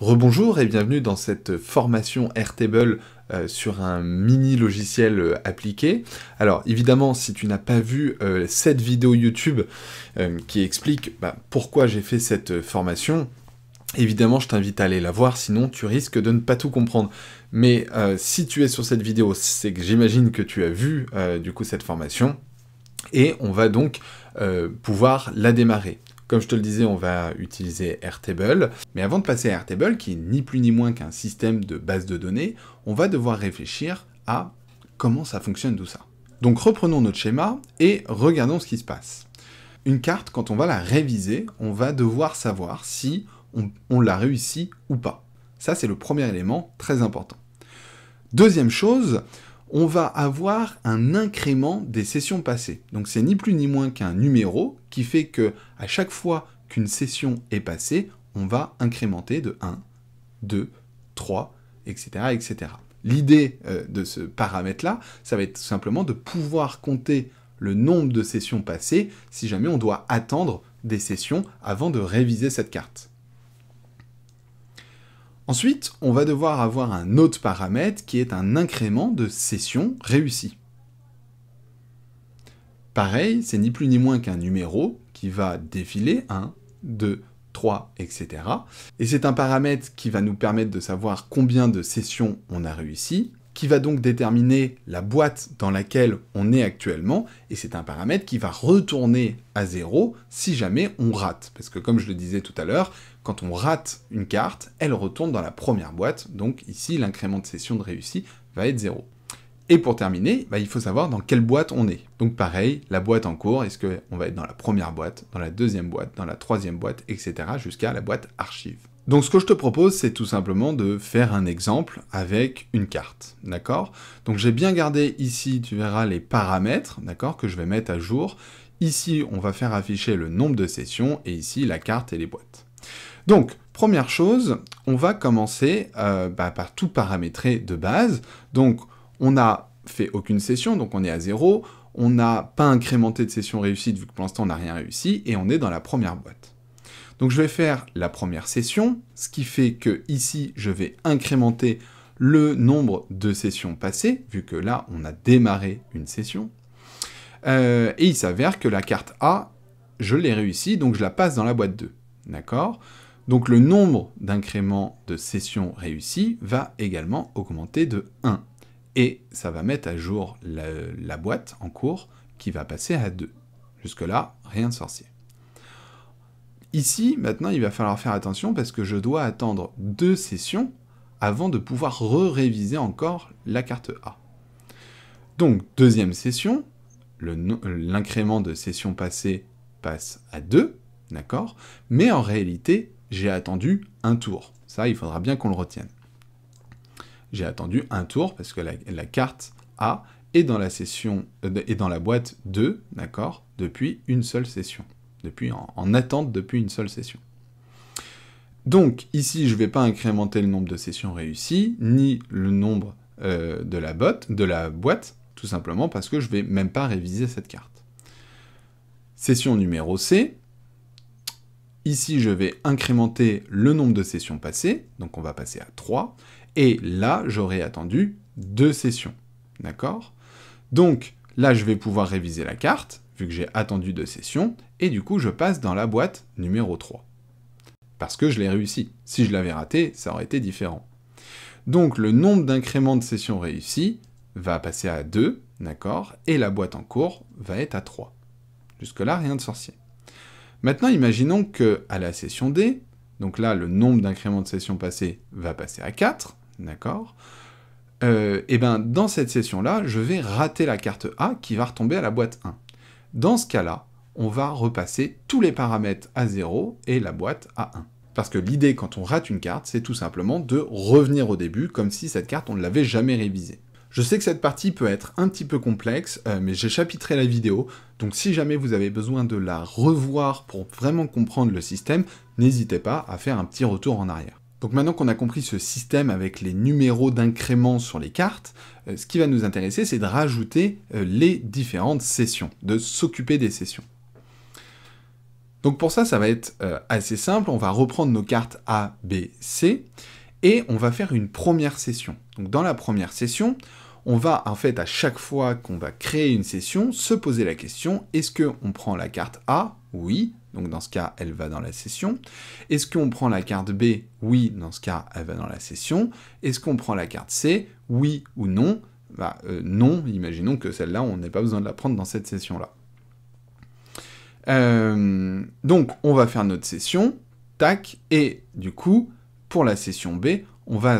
Rebonjour et bienvenue dans cette formation Airtable euh, sur un mini logiciel euh, appliqué. Alors évidemment, si tu n'as pas vu euh, cette vidéo YouTube qui explique bah, pourquoi j'ai fait cette formation, évidemment je t'invite à aller la voir, sinon tu risques de ne pas tout comprendre. Mais si tu es sur cette vidéo, c'est que j'imagine que tu as vu du coup cette formation et on va donc pouvoir la démarrer. Comme je te le disais, on va utiliser Airtable. Mais avant de passer à Airtable, qui est ni plus ni moins qu'un système de base de données, on va devoir réfléchir à comment ça fonctionne tout ça. Donc reprenons notre schéma et regardons ce qui se passe. Une carte, quand on va la réviser, on va devoir savoir si on, on l'a réussi ou pas. Ça, c'est le premier élément très important. Deuxième chose, on va avoir un incrément des sessions passées. Donc c'est ni plus ni moins qu'un numéro qui fait que à chaque fois qu'une session est passée, on va incrémenter de 1, 2, 3, etc. etc. L'idée euh, de ce paramètre-là, ça va être tout simplement de pouvoir compter le nombre de sessions passées si jamais on doit attendre des sessions avant de réviser cette carte. Ensuite, on va devoir avoir un autre paramètre qui est un incrément de sessions réussie. Pareil, c'est ni plus ni moins qu'un numéro qui va défiler 1, 2, 3, etc. Et c'est un paramètre qui va nous permettre de savoir combien de sessions on a réussi, qui va donc déterminer la boîte dans laquelle on est actuellement, et c'est un paramètre qui va retourner à zéro si jamais on rate. Parce que comme je le disais tout à l'heure, quand on rate une carte, elle retourne dans la première boîte, donc ici l'incrément de session de réussite va être 0. Et pour terminer, bah, il faut savoir dans quelle boîte on est. Donc pareil, la boîte en cours, est-ce qu'on va être dans la première boîte, dans la deuxième boîte, dans la troisième boîte, etc. jusqu'à la boîte archive. Donc ce que je te propose, c'est tout simplement de faire un exemple avec une carte, d'accord Donc j'ai bien gardé ici, tu verras, les paramètres, d'accord, que je vais mettre à jour. Ici, on va faire afficher le nombre de sessions, et ici, la carte et les boîtes. Donc, première chose, on va commencer euh, bah, par tout paramétrer de base. Donc, on n'a fait aucune session, donc on est à 0. On n'a pas incrémenté de session réussite vu que pour l'instant on n'a rien réussi et on est dans la première boîte. Donc je vais faire la première session, ce qui fait que ici je vais incrémenter le nombre de sessions passées, vu que là on a démarré une session. Euh, et il s'avère que la carte A, je l'ai réussi, donc je la passe dans la boîte 2. D'accord donc le nombre d'incréments de sessions réussies va également augmenter de 1. Et ça va mettre à jour la, boîte en cours qui va passer à 2. Jusque-là, rien de sorcier. Ici, maintenant, il va falloir faire attention parce que je dois attendre deux sessions avant de pouvoir re-réviser encore la carte A. Donc, deuxième session, l'incrément de session passée passe à 2, d'accord Mais en réalité, j'ai attendu un tour. Ça, il faudra bien qu'on le retienne. J'ai attendu un tour parce que la, carte A est dans la session euh, dans la boîte 2, d'accord, depuis une seule session, depuis en, attente depuis une seule session. Donc ici, je ne vais pas incrémenter le nombre de sessions réussies ni le nombre euh, de, la botte, de la boîte, tout simplement parce que je ne vais même pas réviser cette carte. Session numéro C, Ici, je vais incrémenter le nombre de sessions passées, donc on va passer à 3. Et là, j'aurai attendu deux sessions. D'accord Donc, là, je vais pouvoir réviser la carte, vu que j'ai attendu deux sessions, et du coup, je passe dans la boîte numéro 3. Parce que je l'ai réussi. Si je l'avais raté, ça aurait été différent. Donc, le nombre d'incréments de sessions réussies va passer à 2, d'accord Et la boîte en cours va être à 3. Jusque-là, rien de sorcier. Maintenant, imaginons que à la session D, donc là, le nombre d'incréments de session passées va passer à 4, d'accord Et euh, eh bien, dans cette session-là, je vais rater la carte A qui va retomber à la boîte 1. Dans ce cas-là, on va repasser tous les paramètres à 0 et la boîte à 1. Parce que l'idée, quand on rate une carte, c'est tout simplement de revenir au début, comme si cette carte, on ne l'avait jamais révisée. Je sais que cette partie peut être un petit peu complexe, euh, mais j'ai chapitré la vidéo, donc si jamais vous avez besoin de la revoir pour vraiment comprendre le système, n'hésitez pas à faire un petit retour en arrière. Donc maintenant qu'on a compris ce système avec les numéros d'incrément sur les cartes, euh, ce qui va nous intéresser, c'est de rajouter euh, les différentes sessions, de s'occuper des sessions. Donc pour ça, ça va être assez simple, on va reprendre nos cartes A, B, C, et on va faire une première session. Donc dans la première session, on va en fait à chaque fois qu'on va créer une session, se poser la question, est-ce qu'on prend la carte A Oui, donc dans ce cas, elle va dans la session. Est-ce qu'on prend la carte B Oui, dans ce cas, elle va dans la session. Est-ce qu'on prend la carte C Oui ou non bah, euh, Non, imaginons que celle-là, on n'ait pas besoin de la prendre dans cette session-là. Euh, donc, on va faire notre session, tac, et du coup, pour la session B, on va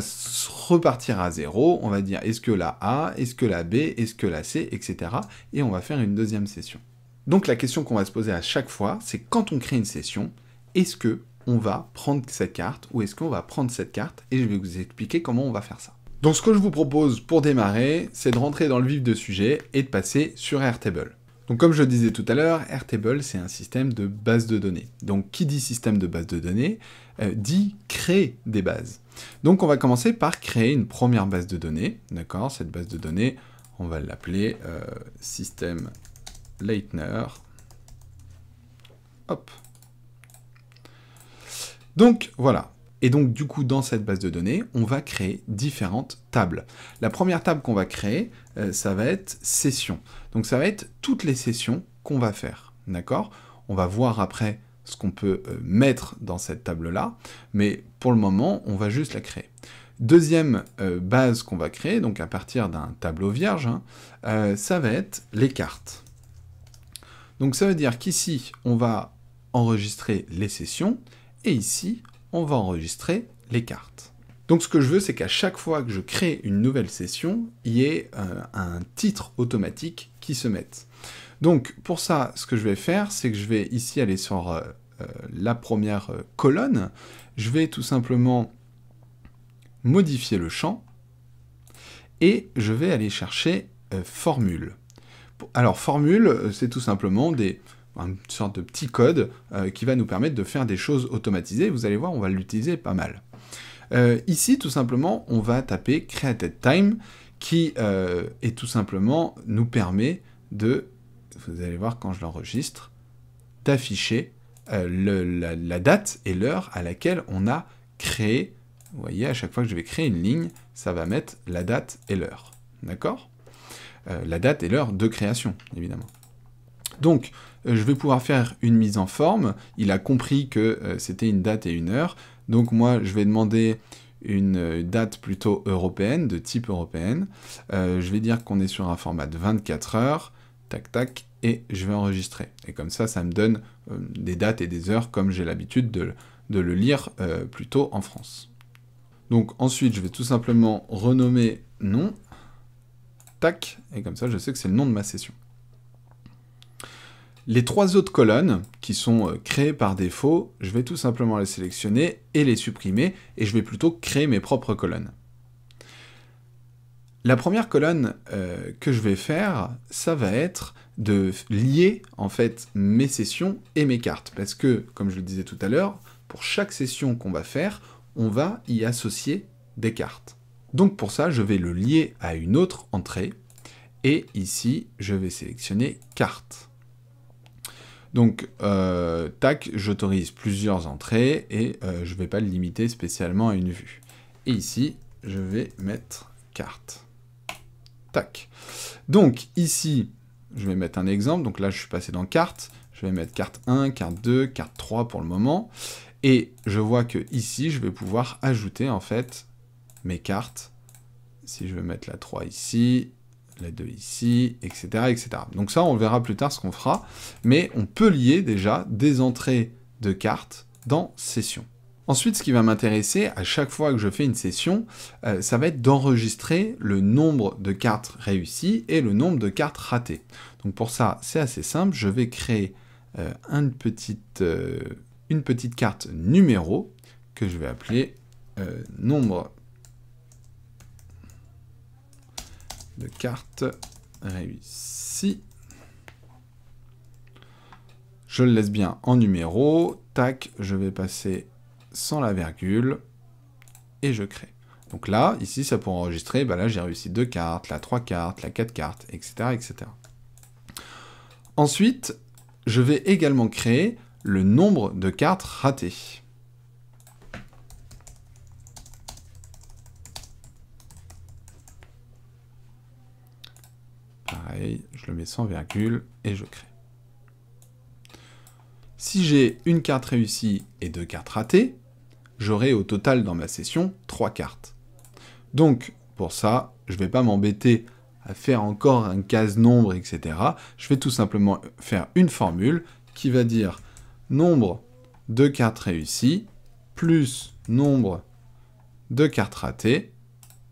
repartir à zéro, on va dire est-ce que la A, est-ce que la B, est-ce que la C, etc. Et on va faire une deuxième session. Donc la question qu'on va se poser à chaque fois, c'est quand on crée une session, est-ce que on va prendre cette carte ou est-ce qu'on va prendre cette carte Et je vais vous expliquer comment on va faire ça. Donc ce que je vous propose pour démarrer, c'est de rentrer dans le vif du sujet et de passer sur Airtable. Donc comme je le disais tout à l'heure, Airtable, c'est un système de base de données. Donc qui dit système de base de données euh, dit créer des bases. Donc on va commencer par créer une première base de données. D'accord Cette base de données, on va l'appeler euh, système Leitner. Hop. Donc voilà, et donc, du coup, dans cette base de données, on va créer différentes tables. La première table qu'on va créer, euh, ça va être session. Donc, ça va être toutes les sessions qu'on va faire. D'accord On va voir après ce qu'on peut euh, mettre dans cette table-là. Mais pour le moment, on va juste la créer. Deuxième euh, base qu'on va créer, donc à partir d'un tableau vierge, hein, ça va être les cartes. Donc, ça veut dire qu'ici, on va enregistrer les sessions. Et ici, on va enregistrer les cartes. Donc ce que je veux, c'est qu'à chaque fois que je crée une nouvelle session, il y ait euh, un titre automatique qui se mette. Donc pour ça, ce que je vais faire, c'est que je vais ici aller sur euh, euh, la première colonne. Je vais tout simplement modifier le champ et je vais aller chercher formule. Alors formule, c'est tout simplement des, une sorte de petit code euh, qui va nous permettre de faire des choses automatisées. Vous allez voir, on va l'utiliser pas mal. Euh, ici, tout simplement, on va taper created time qui euh, est tout simplement nous permet de, vous allez voir quand je l'enregistre, d'afficher la, date et l'heure à laquelle on a créé. Vous voyez, à chaque fois que je vais créer une ligne, ça va mettre la date et l'heure. D'accord la date et l'heure de création, évidemment. Donc, euh, je vais pouvoir faire une mise en forme. Il a compris que euh, c'était une date et une heure. Donc moi, je vais demander une euh, date plutôt européenne, de type européenne. je vais dire qu'on est sur un format de 24 heures, tac tac, et je vais enregistrer. Et comme ça, ça me donne des dates et des heures comme j'ai l'habitude de, le lire plutôt en France. Donc ensuite, je vais tout simplement renommer nom, tac, et comme ça, je sais que c'est le nom de ma session. Les trois autres colonnes qui sont euh, créées par défaut, je vais tout simplement les sélectionner et les supprimer, et je vais plutôt créer mes propres colonnes. La première colonne euh, que je vais faire, ça va être de lier en fait mes sessions et mes cartes. Parce que, comme je le disais tout à l'heure, pour chaque session qu'on va faire, on va y associer des cartes. Donc pour ça, je vais le lier à une autre entrée. Et ici, je vais sélectionner Cartes ». Donc, euh, tac, j'autorise plusieurs entrées et euh, je ne vais pas le limiter spécialement à une vue. Et ici, je vais mettre carte. Tac. Donc, ici, je vais mettre un exemple. Donc là, je suis passé dans carte. Je vais mettre carte 1, carte 2, carte 3 pour le moment. Et je vois que ici, je vais pouvoir ajouter en fait mes cartes. Si je veux mettre la 3 ici, de deux ici, etc., etc. Donc ça, on verra plus tard ce qu'on fera, mais on peut lier déjà des entrées de cartes dans Session. Ensuite, ce qui va m'intéresser à chaque fois que je fais une session, euh, ça va être d'enregistrer le nombre de cartes réussies et le nombre de cartes ratées. Donc pour ça, c'est assez simple, je vais créer euh, une, petite, euh, une petite carte numéro que je vais appeler nombre de cartes. Réussi. Je le laisse bien en numéro. Tac, je vais passer sans la virgule. Et je crée. Donc là, ici, ça pour enregistrer. Bah là, j'ai réussi deux cartes, la trois cartes, la quatre cartes, etc., etc. Ensuite, je vais également créer le nombre de cartes ratées. je le mets sans virgule et je crée. Si j'ai une carte réussie et deux cartes ratées, j'aurai au total dans ma session trois cartes. Donc, pour ça, je ne vais pas m'embêter à faire encore un case nombre, etc. Je vais tout simplement faire une formule qui va dire nombre de cartes réussies plus nombre de cartes ratées,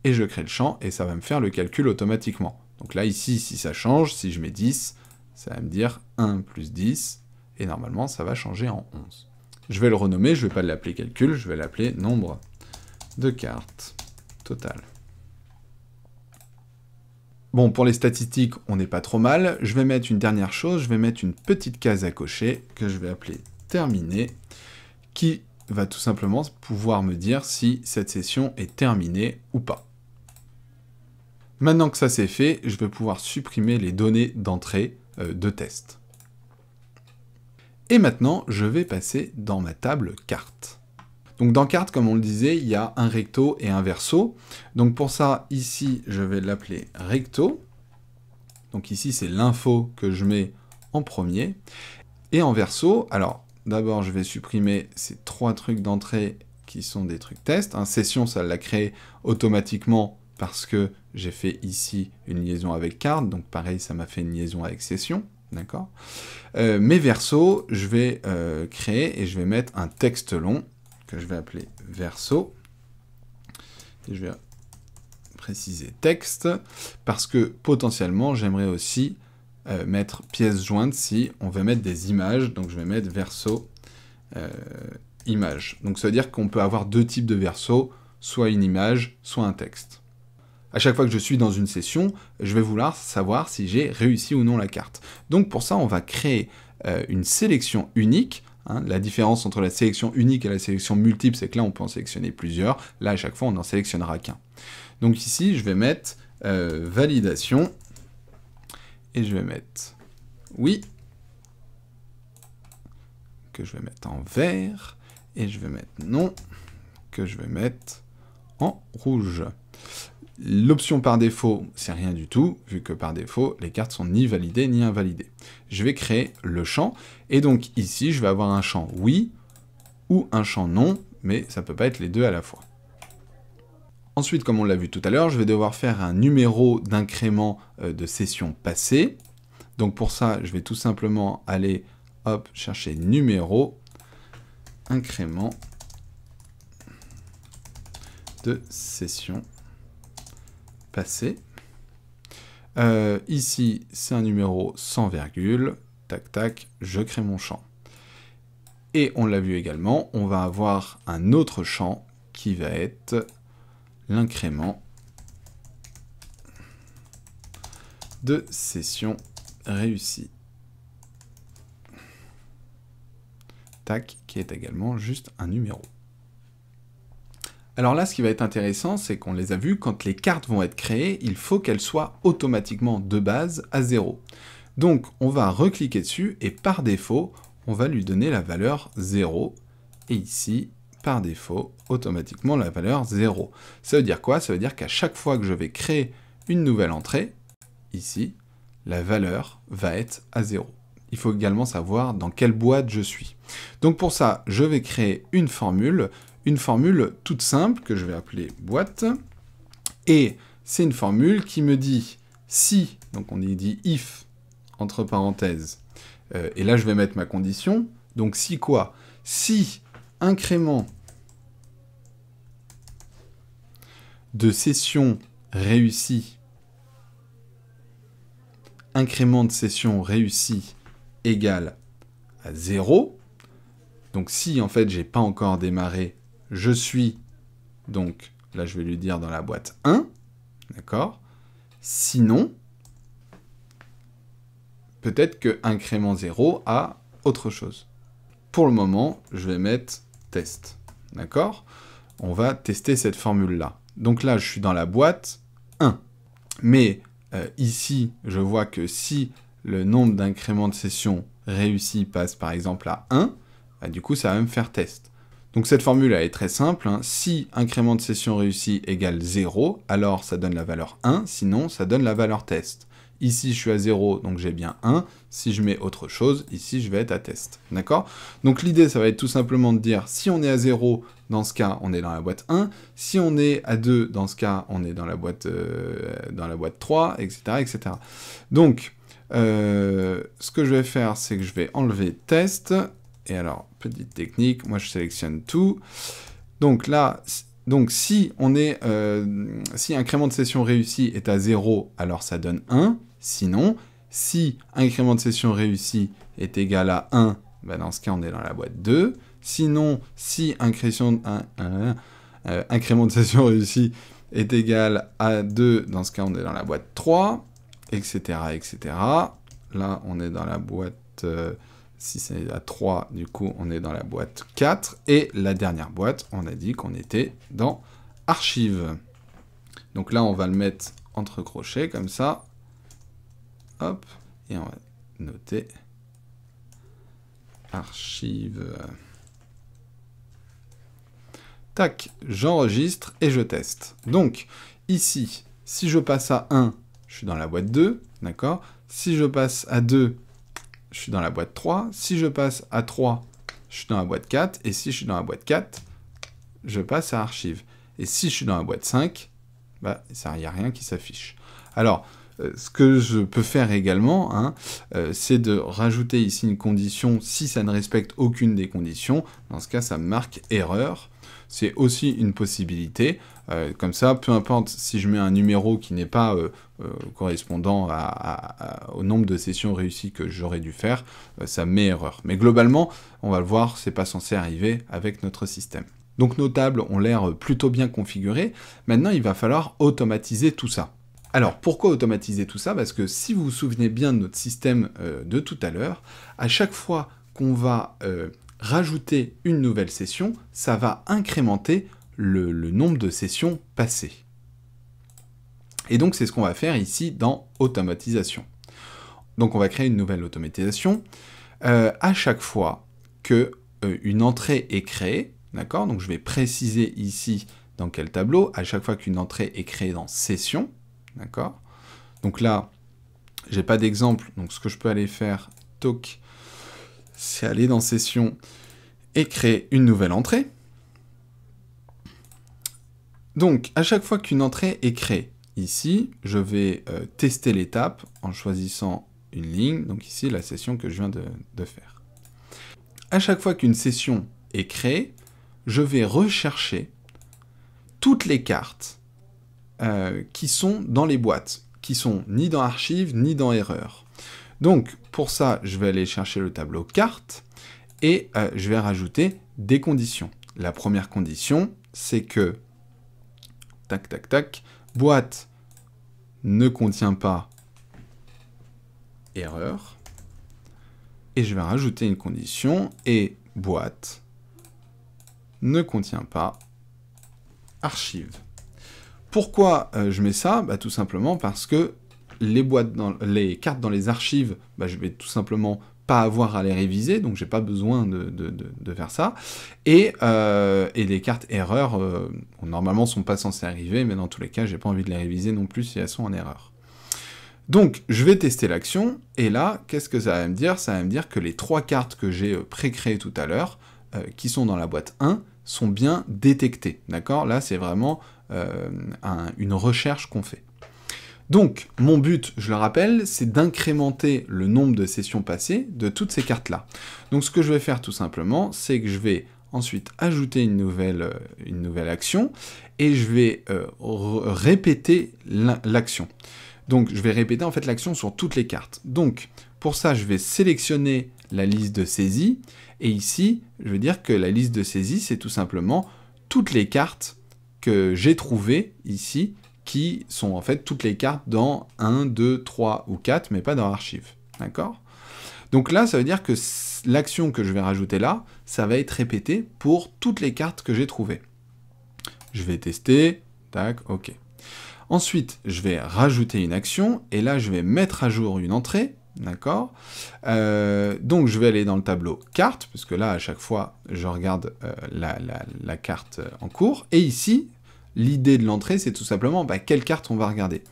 et je crée le champ, et ça va me faire le calcul automatiquement. Donc là, ici, si ça change, si je mets 10, ça va me dire 1 plus 10, et normalement, ça va changer en 11. Je vais le renommer, je ne vais pas l'appeler calcul, je vais l'appeler nombre de cartes total. Bon, pour les statistiques, on n'est pas trop mal. Je vais mettre une dernière chose, je vais mettre une petite case à cocher que je vais appeler terminée, qui va tout simplement pouvoir me dire si cette session est terminée ou pas. Maintenant que ça c'est fait, je vais pouvoir supprimer les données d'entrée euh, de test. Et maintenant, je vais passer dans ma table carte. Donc dans carte, comme on le disait, il y a un recto et un verso. Donc pour ça, ici, je vais l'appeler recto. Donc ici, c'est l'info que je mets en premier. Et en verso, alors d'abord, je vais supprimer ces trois trucs d'entrée qui sont des trucs test. Hein, session, ça l'a créé automatiquement parce que j'ai fait ici une liaison avec carte, donc pareil, ça m'a fait une liaison avec session, d'accord euh, Mes versos, je vais euh, créer et je vais mettre un texte long, que je vais appeler verso, et je vais préciser texte, parce que potentiellement, j'aimerais aussi euh, mettre pièce jointe si on veut mettre des images, donc je vais mettre verso, image. Donc ça veut dire qu'on peut avoir deux types de versos, soit une image, soit un texte. À chaque fois que je suis dans une session, je vais vouloir savoir si j'ai réussi ou non la carte. Donc pour ça, on va créer euh, une sélection unique. Hein. la différence entre la sélection unique et la sélection multiple, c'est que là, on peut en sélectionner plusieurs. Là, à chaque fois, on n'en sélectionnera qu'un. Donc ici, je vais mettre euh, validation et je vais mettre oui, que je vais mettre en vert, et je vais mettre non, que je vais mettre en rouge. L'option par défaut, c'est rien du tout, vu que par défaut, les cartes sont ni validées ni invalidées. Je vais créer le champ, et donc ici, je vais avoir un champ oui ou un champ non, mais ça ne peut pas être les deux à la fois. Ensuite, comme on l'a vu tout à l'heure, je vais devoir faire un numéro d'incrément euh, de session passée. Donc pour ça, je vais tout simplement aller hop, chercher numéro, incrément de session passé euh, ici, c'est un numéro sans virgule. Tac, tac, je crée mon champ. Et on l'a vu également, on va avoir un autre champ qui va être l'incrément de session réussie. Tac, qui est également juste un numéro. Alors là, ce qui va être intéressant, c'est qu'on les a vus, quand les cartes vont être créées, il faut qu'elles soient automatiquement de base à 0. Donc on va recliquer dessus et par défaut, on va lui donner la valeur 0. Et ici, par défaut, automatiquement la valeur 0. Ça veut dire quoi Ça veut dire qu'à chaque fois que je vais créer une nouvelle entrée, ici, la valeur va être à 0. Il faut également savoir dans quelle boîte je suis. Donc pour ça, je vais créer une formule une formule toute simple que je vais appeler boîte. Et c'est une formule qui me dit si, donc on y dit if, entre parenthèses, euh, et là je vais mettre ma condition, donc si quoi Si incrément de session réussie, incrément de session réussie égale à 0, donc si en fait j'ai pas encore démarré je suis, donc là je vais lui dire dans la boîte 1, d'accord Sinon, peut-être que incrément 0 a autre chose. Pour le moment, je vais mettre test, d'accord On va tester cette formule-là. Donc là, je suis dans la boîte 1. Mais euh, ici, je vois que si le nombre d'incréments de session réussi passe par exemple à 1, bah, du coup, ça va me faire test. Donc cette formule elle est très simple, hein. si incrément de session réussi égale 0, alors ça donne la valeur 1, sinon ça donne la valeur test. Ici, je suis à 0, donc j'ai bien 1. Si je mets autre chose, ici, je vais être à test. D'accord Donc l'idée, ça va être tout simplement de dire, si on est à 0, dans ce cas, on est dans la boîte 1. Si on est à 2, dans ce cas, on est dans la boîte, euh, dans la boîte 3, etc. etc. Donc, euh, ce que je vais faire, c'est que je vais enlever test. Et alors, technique, moi je sélectionne tout. Donc là, donc si, on est, euh, si incrément de session réussi est à 0, alors ça donne 1. Sinon, si incrément de session réussi est égal à 1, ben, dans ce cas on est dans la boîte 2. Sinon, si incrément, euh, incrément de session réussi est égal à 2, dans ce cas on est dans la boîte 3, etc. etc. Là on est dans la boîte... Euh, si c'est à 3, du coup, on est dans la boîte 4. Et la dernière boîte, on a dit qu'on était dans Archive. Donc là, on va le mettre entre crochets, comme ça. Hop. Et on va noter Archive. Tac, j'enregistre et je teste. Donc, ici, si je passe à 1, je suis dans la boîte 2, d'accord Si je passe à 2, je suis dans la boîte 3. Si je passe à 3, je suis dans la boîte 4. Et si je suis dans la boîte 4, je passe à archive. Et si je suis dans la boîte 5, bah, n'y a rien qui s'affiche. Alors, euh, ce que je peux faire également, hein, euh, c'est de rajouter ici une condition si ça ne respecte aucune des conditions. Dans ce cas, ça marque erreur. C'est aussi une possibilité. Euh, comme ça, peu importe si je mets un numéro qui n'est pas euh, euh, correspondant au nombre de sessions réussies que j'aurais dû faire, ça met erreur. Mais globalement, on va le voir, c'est pas censé arriver avec notre système. Donc nos tables ont l'air plutôt bien configurées. Maintenant, il va falloir automatiser tout ça. Alors pourquoi automatiser tout ça Parce que si vous vous souvenez bien de notre système de tout à l'heure, à chaque fois qu'on va rajouter une nouvelle session, ça va incrémenter le, nombre de sessions passées. Et donc c'est ce qu'on va faire ici dans automatisation. Donc on va créer une nouvelle automatisation. Euh, à chaque fois que euh, une entrée est créée, d'accord Donc je vais préciser ici dans quel tableau, à chaque fois qu'une entrée est créée dans session, d'accord Donc là, j'ai pas d'exemple, donc ce que je peux aller faire, toc, c'est aller dans session et créer une nouvelle entrée, donc, à chaque fois qu'une entrée est créée, ici, je vais euh, tester l'étape en choisissant une ligne, donc ici, la session que je viens de, faire. À chaque fois qu'une session est créée, je vais rechercher toutes les cartes euh, qui sont dans les boîtes, qui sont ni dans archives, ni dans erreurs. Donc, pour ça, je vais aller chercher le tableau cartes, et euh, je vais rajouter des conditions. La première condition, c'est que Tac, tac, tac. Boîte ne contient pas erreur. Et je vais rajouter une condition et boîte ne contient pas archive. Pourquoi euh, je mets ça bah, Tout simplement parce que les, boîtes dans, les cartes dans les archives, bah, je vais tout simplement pas avoir à les réviser, donc j'ai pas besoin de, de, de, faire ça. Et, euh, et les cartes erreurs, euh, normalement, sont pas censées arriver, mais dans tous les cas, j'ai pas envie de les réviser non plus si elles sont en erreur. Donc, je vais tester l'action, et là, qu'est-ce que ça va me dire Ça va me dire que les trois cartes que j'ai euh, pré tout à l'heure, qui sont dans la boîte 1, sont bien détectées, d'accord Là, c'est vraiment une recherche qu'on fait. Donc, mon but, je le rappelle, c'est d'incrémenter le nombre de sessions passées de toutes ces cartes-là. Donc ce que je vais faire tout simplement, c'est que je vais ensuite ajouter une nouvelle, euh, action, et je vais euh, répéter l'action. Donc je vais répéter en fait l'action sur toutes les cartes. Donc pour ça, je vais sélectionner la liste de saisie, et ici, je veux dire que la liste de saisie, c'est tout simplement toutes les cartes que j'ai trouvées ici qui sont en fait toutes les cartes dans 1, 2, 3 ou 4, mais pas dans l'archive, D'accord Donc là, ça veut dire que l'action que je vais rajouter là, ça va être répété pour toutes les cartes que j'ai trouvées. Je vais tester, tac, ok. Ensuite, je vais rajouter une action, et là, je vais mettre à jour une entrée, D'accord euh, Donc je vais aller dans le tableau cartes, puisque là à chaque fois je regarde euh, la, la, carte en cours. Et ici, l'idée de l'entrée, c'est tout simplement bah, quelle carte on va regarder.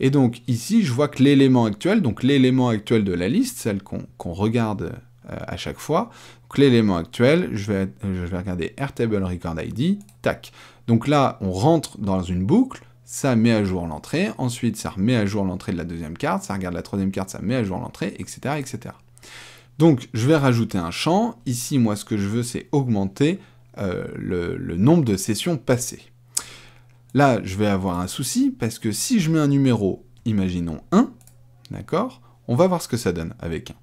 Et donc ici, je vois que l'élément actuel, donc l'élément actuel de la liste, celle qu'on regarde euh, à chaque fois, que l'élément actuel, je vais, regarder Airtable Record ID, tac. Donc là, on rentre dans une boucle, ça met à jour l'entrée, ensuite ça remet à jour l'entrée de la deuxième carte, ça regarde la troisième carte, ça met à jour l'entrée, etc., etc. Donc je vais rajouter un champ, ici moi ce que je veux c'est augmenter euh, le nombre de sessions passées. Là, je vais avoir un souci, parce que si je mets un numéro, imaginons 1, d'accord On va voir ce que ça donne avec 1.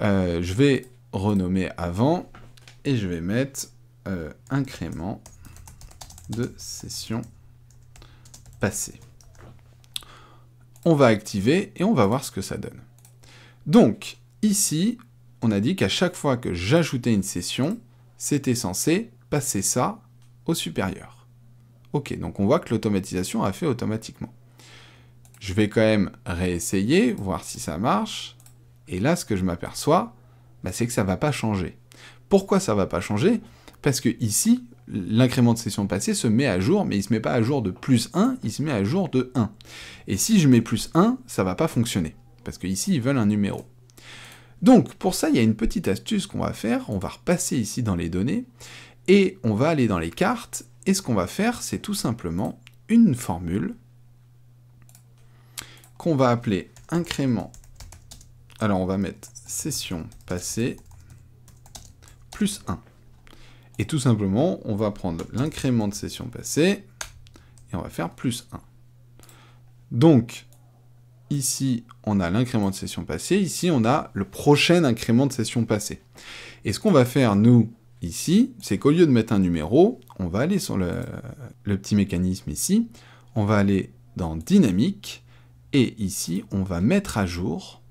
Euh, je vais renommer avant, et je vais mettre euh, incrément de session passée. On va activer, et on va voir ce que ça donne. Donc, ici, on a dit qu'à chaque fois que j'ajoutais une session, c'était censé passer ça au supérieur. OK, donc on voit que l'automatisation a fait automatiquement. Je vais quand même réessayer, voir si ça marche. Et là, ce que je m'aperçois, bah, c'est que ça ne va pas changer. Pourquoi ça ne va pas changer Parce que ici, l'incrément de session passée se met à jour, mais il ne se met pas à jour de plus 1, il se met à jour de 1. Et si je mets plus 1, ça ne va pas fonctionner, parce qu'ici, ils veulent un numéro. Donc, pour ça, il y a une petite astuce qu'on va faire, on va repasser ici dans les données, et on va aller dans les cartes, et ce qu'on va faire, c'est tout simplement une formule qu'on va appeler incrément. Alors on va mettre session passée plus 1. Et tout simplement, on va prendre l'incrément de session passée et on va faire plus 1. Donc, ici, on a l'incrément de session passée. Ici, on a le prochain incrément de session passée. Et ce qu'on va faire, nous, ici, c'est qu'au lieu de mettre un numéro, on va aller sur le, petit mécanisme ici, on va aller dans Dynamique, et ici, on va mettre à jour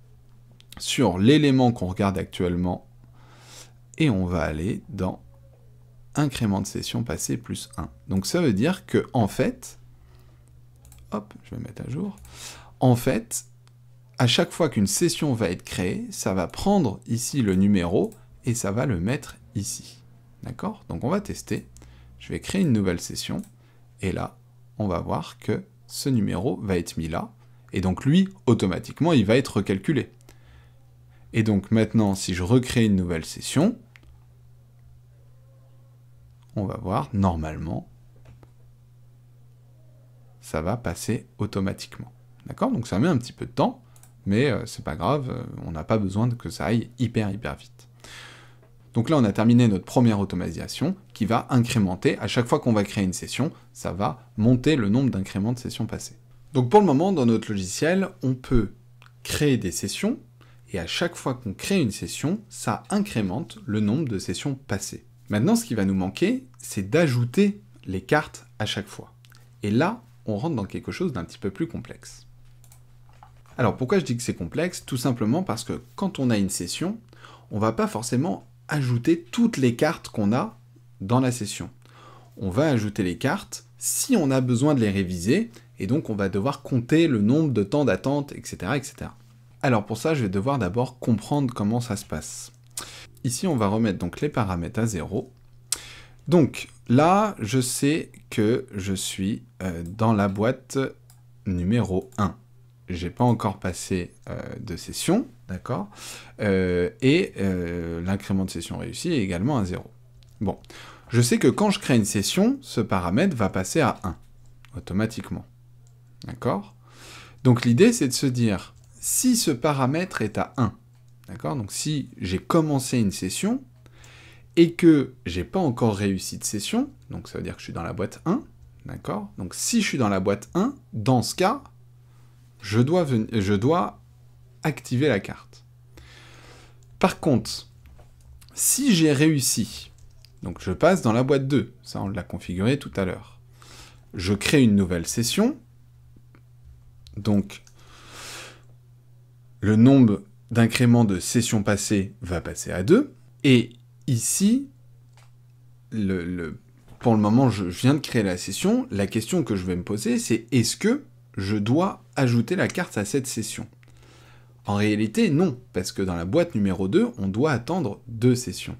sur l'élément qu'on regarde actuellement, et on va aller dans incrément de session passé plus 1. Donc ça veut dire que, en fait, hop, je vais mettre à jour, en fait, à chaque fois qu'une session va être créée, ça va prendre ici le numéro et ça va le mettre ici. D'accord Donc on va tester. Je vais créer une nouvelle session. Et là, on va voir que ce numéro va être mis là. Et donc lui, automatiquement, il va être recalculé. Et donc maintenant, si je recrée une nouvelle session, on va voir, normalement, ça va passer automatiquement. D'accord Donc ça met un petit peu de temps, mais euh, c'est pas grave, euh, on n'a pas besoin que ça aille hyper hyper vite. Donc là, on a terminé notre première automatisation qui va incrémenter. À chaque fois qu'on va créer une session, ça va monter le nombre d'incréments de sessions passées. Donc pour le moment, dans notre logiciel, on peut créer des sessions et à chaque fois qu'on crée une session, ça incrémente le nombre de sessions passées. Maintenant, ce qui va nous manquer, c'est d'ajouter les cartes à chaque fois. Et là, on rentre dans quelque chose d'un petit peu plus complexe. Alors pourquoi je dis que c'est complexe Tout simplement parce que quand on a une session, on ne va pas forcément ajouter toutes les cartes qu'on a dans la session. On va ajouter les cartes si on a besoin de les réviser, et donc on va devoir compter le nombre de temps d'attente, etc., etc. Alors pour ça, je vais devoir d'abord comprendre comment ça se passe. Ici, on va remettre donc les paramètres à 0. Donc là, je sais que je suis euh, dans la boîte numéro 1. J'ai pas encore passé euh, de session, D'accord euh, Et euh, l'incrément de session réussie est également à 0. Bon, je sais que quand je crée une session, ce paramètre va passer à 1, automatiquement. D'accord Donc l'idée, c'est de se dire, si ce paramètre est à 1, d'accord Donc si j'ai commencé une session, et que j'ai pas encore réussi de session, donc ça veut dire que je suis dans la boîte 1, d'accord Donc si je suis dans la boîte 1, dans ce cas, je dois, je dois activer la carte. Par contre, si j'ai réussi, donc je passe dans la boîte 2, ça on l'a configuré tout à l'heure, je crée une nouvelle session, donc le nombre d'incréments de sessions passées va passer à 2, et ici, le, pour le moment je viens de créer la session, la question que je vais me poser c'est est-ce que je dois ajouter la carte à cette session en réalité, non, parce que dans la boîte numéro 2, on doit attendre deux sessions.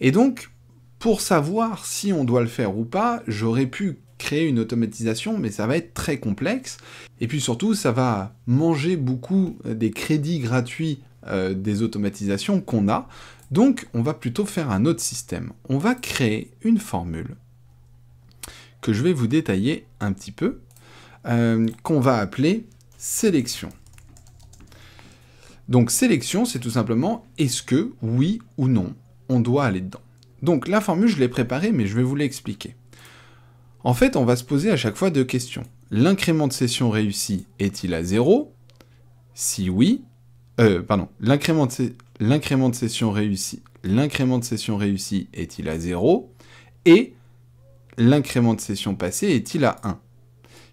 Et donc, pour savoir si on doit le faire ou pas, j'aurais pu créer une automatisation, mais ça va être très complexe. Et puis surtout, ça va manger beaucoup des crédits gratuits euh, des automatisations qu'on a. Donc, on va plutôt faire un autre système. On va créer une formule que je vais vous détailler un petit peu, euh, qu'on va appeler sélection. Donc sélection, c'est tout simplement est-ce que, oui ou non, on doit aller dedans. Donc la formule, je l'ai préparée, mais je vais vous l'expliquer. En fait, on va se poser à chaque fois deux questions. L'incrément de session réussi est-il à 0 Si oui, euh, pardon, l'incrément de, de, session réussi, de session est-il à 0 Et l'incrément de session passée est-il à 1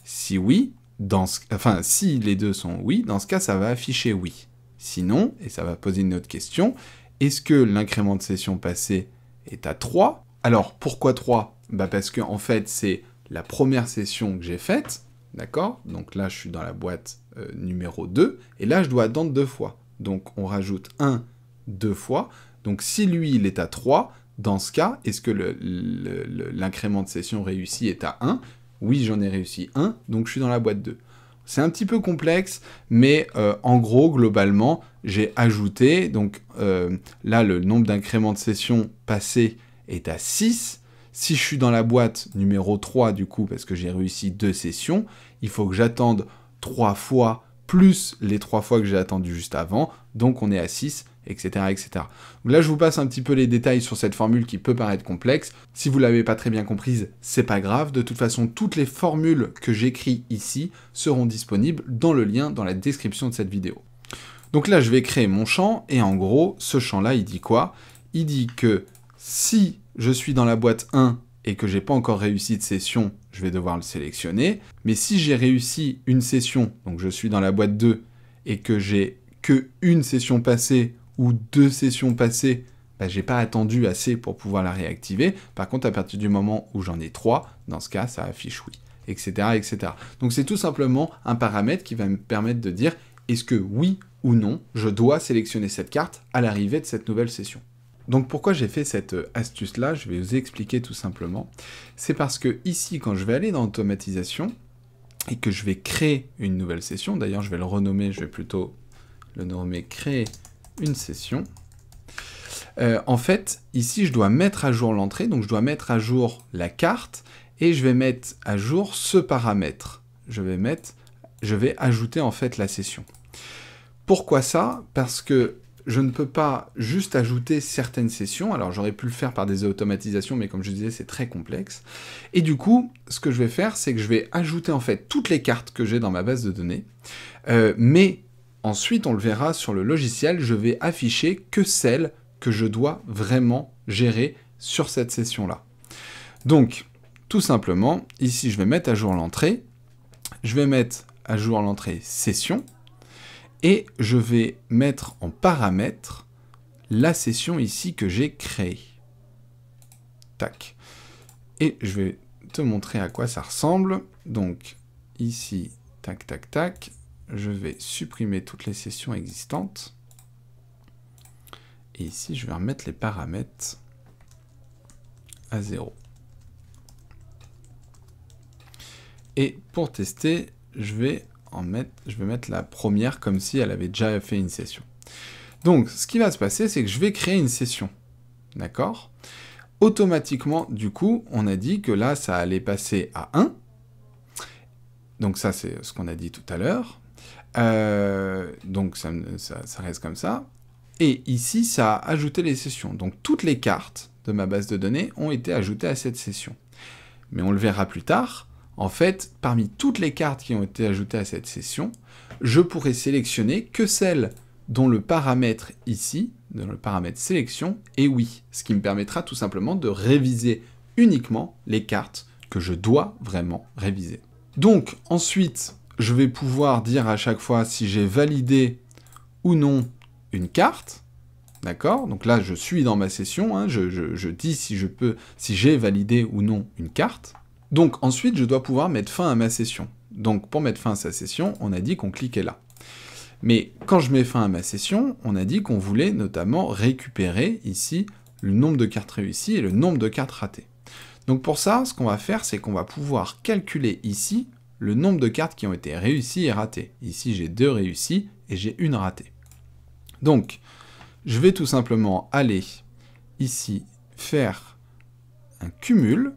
Si oui, dans enfin si les deux sont oui, dans ce cas ça va afficher oui. Sinon, et ça va poser une autre question, est-ce que l'incrément de session passée est à 3 Alors pourquoi 3 bah, Parce que en fait c'est la première session que j'ai faite, d'accord Donc là je suis dans la boîte euh, numéro 2, et là je dois attendre deux fois. Donc on rajoute 1 deux fois. Donc si lui il est à 3, dans ce cas, est-ce que l'incrément de session réussi est à 1 Oui, j'en ai réussi 1, donc je suis dans la boîte 2. C'est un petit peu complexe, mais euh, en gros, globalement, j'ai ajouté, donc euh, là, le nombre d'incréments de sessions passé est à 6. Si je suis dans la boîte numéro 3, du coup, parce que j'ai réussi deux sessions, il faut que j'attende trois fois plus les trois fois que j'ai attendu juste avant, donc on est à 6 etc., etc. là, je vous passe un petit peu les détails sur cette formule qui peut paraître complexe. Si vous ne l'avez pas très bien comprise, c'est pas grave. De toute façon, toutes les formules que j'écris ici seront disponibles dans le lien dans la description de cette vidéo. Donc là, je vais créer mon champ, et en gros, ce champ-là, il dit quoi Il dit que si je suis dans la boîte 1 et que j'ai pas encore réussi de session, je vais devoir le sélectionner. Mais si j'ai réussi une session, donc je suis dans la boîte 2, et que j'ai que une session passée ou deux sessions passées, bah, j'ai pas attendu assez pour pouvoir la réactiver. Par contre, à partir du moment où j'en ai trois, dans ce cas, ça affiche oui, etc. etc. Donc c'est tout simplement un paramètre qui va me permettre de dire est-ce que oui ou non, je dois sélectionner cette carte à l'arrivée de cette nouvelle session. Donc pourquoi j'ai fait cette euh, astuce-là, je vais vous expliquer tout simplement. C'est parce que ici, quand je vais aller dans automatisation et que je vais créer une nouvelle session, d'ailleurs je vais le renommer, je vais plutôt le nommer créer une session. Euh, en fait, ici, je dois mettre à jour l'entrée, donc je dois mettre à jour la carte, et je vais mettre à jour ce paramètre. Je vais, mettre, je vais ajouter en fait la session. Pourquoi ça Parce que je ne peux pas juste ajouter certaines sessions. Alors j'aurais pu le faire par des automatisations, mais comme je disais, c'est très complexe. Et du coup, ce que je vais faire, c'est que je vais ajouter en fait toutes les cartes que j'ai dans ma base de données. Euh, mais Ensuite, on le verra sur le logiciel, je vais afficher que celle que je dois vraiment gérer sur cette session-là. Donc, tout simplement, ici, je vais mettre à jour l'entrée. Je vais mettre à jour l'entrée session. Et je vais mettre en paramètre la session ici que j'ai créée. Tac. Et je vais te montrer à quoi ça ressemble. Donc, ici, tac, tac, tac je vais supprimer toutes les sessions existantes. Et ici, je vais remettre les paramètres à 0. Et pour tester, je vais, en mettre, je vais mettre la première comme si elle avait déjà fait une session. Donc, ce qui va se passer, c'est que je vais créer une session. D'accord Automatiquement, du coup, on a dit que là, ça allait passer à 1. Donc ça, c'est ce qu'on a dit tout à l'heure. Euh, donc ça, reste comme ça. Et ici, ça a ajouté les sessions. Donc toutes les cartes de ma base de données ont été ajoutées à cette session. Mais on le verra plus tard. En fait, parmi toutes les cartes qui ont été ajoutées à cette session, je pourrais sélectionner que celles dont le paramètre ici, dans le paramètre sélection, est oui. Ce qui me permettra tout simplement de réviser uniquement les cartes que je dois vraiment réviser. Donc ensuite, je vais pouvoir dire à chaque fois si j'ai validé ou non une carte. D'accord Donc là, je suis dans ma session, hein, je, je, dis si je peux, si j'ai validé ou non une carte. Donc ensuite, je dois pouvoir mettre fin à ma session. Donc pour mettre fin à sa session, on a dit qu'on cliquait là. Mais quand je mets fin à ma session, on a dit qu'on voulait notamment récupérer ici le nombre de cartes réussies et le nombre de cartes ratées. Donc pour ça, ce qu'on va faire, c'est qu'on va pouvoir calculer ici le nombre de cartes qui ont été réussies et ratées. Ici, j'ai deux réussies et j'ai une ratée. Donc, je vais tout simplement aller ici faire un cumul.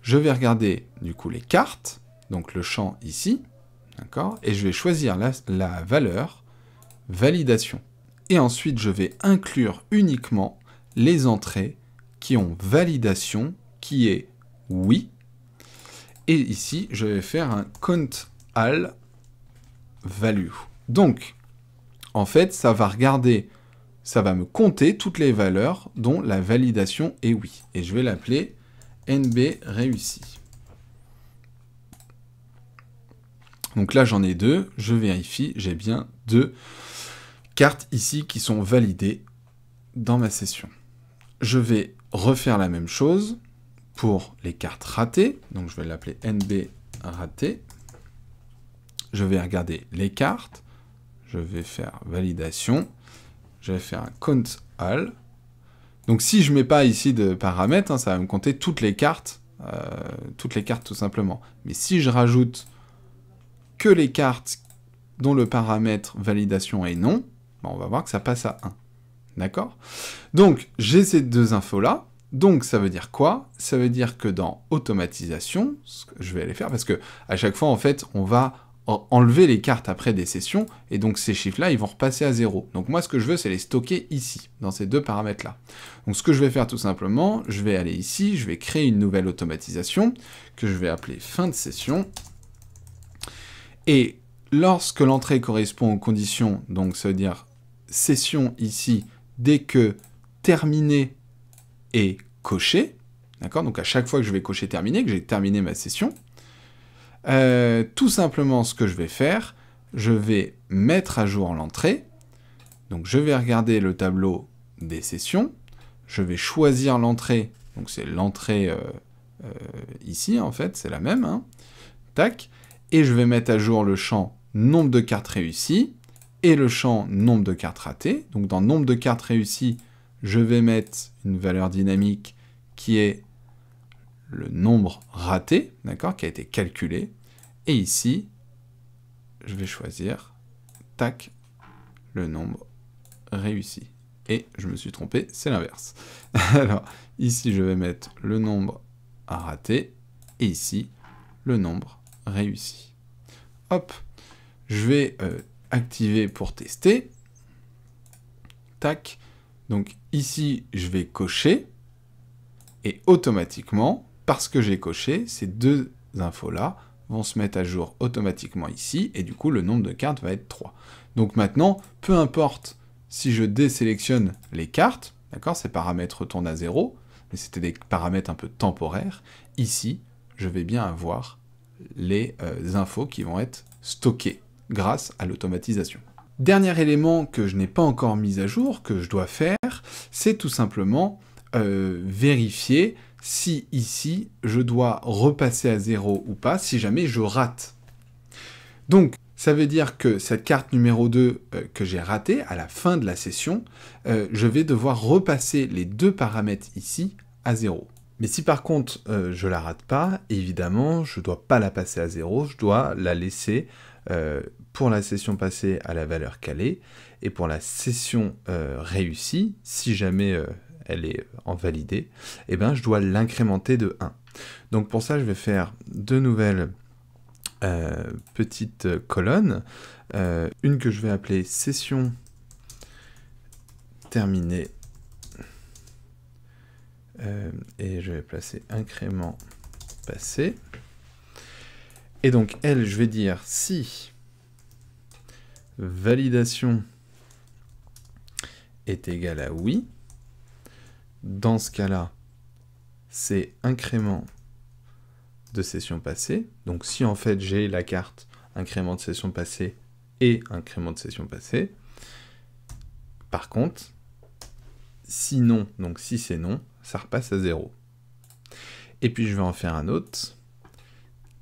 Je vais regarder du coup les cartes, donc le champ ici, d'accord Et je vais choisir la valeur validation. Et ensuite, je vais inclure uniquement les entrées qui ont validation, qui est oui, et ici, je vais faire un count all value. Donc, en fait, ça va regarder, ça va me compter toutes les valeurs dont la validation est oui. Et je vais l'appeler NB réussi. Donc là, j'en ai deux. Je vérifie, j'ai bien deux cartes ici qui sont validées dans ma session. Je vais refaire la même chose pour les cartes ratées, donc je vais l'appeler NB raté. Je vais regarder les cartes, je vais faire validation, je vais faire un count all. Donc si je mets pas ici de paramètres, hein, ça va me compter toutes les cartes, euh, toutes les cartes tout simplement. Mais si je rajoute que les cartes dont le paramètre validation est non, ben, on va voir que ça passe à 1. D'accord Donc j'ai ces deux infos là, donc ça veut dire quoi Ça veut dire que dans automatisation, ce que je vais aller faire parce que à chaque fois en fait on va enlever les cartes après des sessions et donc ces chiffres là ils vont repasser à zéro. Donc moi ce que je veux c'est les stocker ici dans ces deux paramètres là. Donc ce que je vais faire tout simplement, je vais aller ici, je vais créer une nouvelle automatisation que je vais appeler fin de session et lorsque l'entrée correspond aux conditions, donc ça veut dire session ici dès que Terminé et cocher, D'accord Donc à chaque fois que je vais cocher Terminer, que j'ai terminé ma session, euh, tout simplement ce que je vais faire, je vais mettre à jour l'entrée. Donc je vais regarder le tableau des sessions. Je vais choisir l'entrée. Donc c'est l'entrée euh, euh, ici en fait, c'est la même. Hein. Tac. Et je vais mettre à jour le champ nombre de cartes réussies et le champ nombre de cartes ratées. Donc dans nombre de cartes réussies, je vais mettre une valeur dynamique qui est le nombre raté, d'accord, qui a été calculé. Et ici, je vais choisir, tac, le nombre réussi. Et je me suis trompé, c'est l'inverse. Alors, ici, je vais mettre le nombre raté, et ici, le nombre réussi. Hop, je vais euh, activer pour tester. Tac, donc ici, je vais cocher, et automatiquement, parce que j'ai coché, ces deux infos-là vont se mettre à jour automatiquement ici, et du coup, le nombre de cartes va être 3. Donc maintenant, peu importe si je désélectionne les cartes, d'accord, ces paramètres retournent à 0, mais c'était des paramètres un peu temporaires, ici, je vais bien avoir les euh, infos qui vont être stockées grâce à l'automatisation. Dernier élément que je n'ai pas encore mis à jour, que je dois faire, c'est tout simplement euh, vérifier si ici je dois repasser à 0 ou pas si jamais je rate. Donc ça veut dire que cette carte numéro 2 euh, que j'ai ratée à la fin de la session, euh, je vais devoir repasser les deux paramètres ici à 0. Mais si par contre je la rate pas, évidemment je ne dois pas la passer à 0, je dois la laisser euh, pour la session passée à la valeur calée, et pour la session euh, réussie, si jamais euh, elle est en validée, eh ben, je dois l'incrémenter de 1. Donc pour ça, je vais faire deux nouvelles petites colonnes. une que je vais appeler session terminée. et je vais placer incrément passé. Et donc, elle, je vais dire si validation est égale à oui, dans ce cas-là, c'est incrément de session passée. Donc, si en fait j'ai la carte incrément de session passée et incrément de session passée, par contre, si non, donc si c'est non, ça repasse à 0. Et puis je vais en faire un autre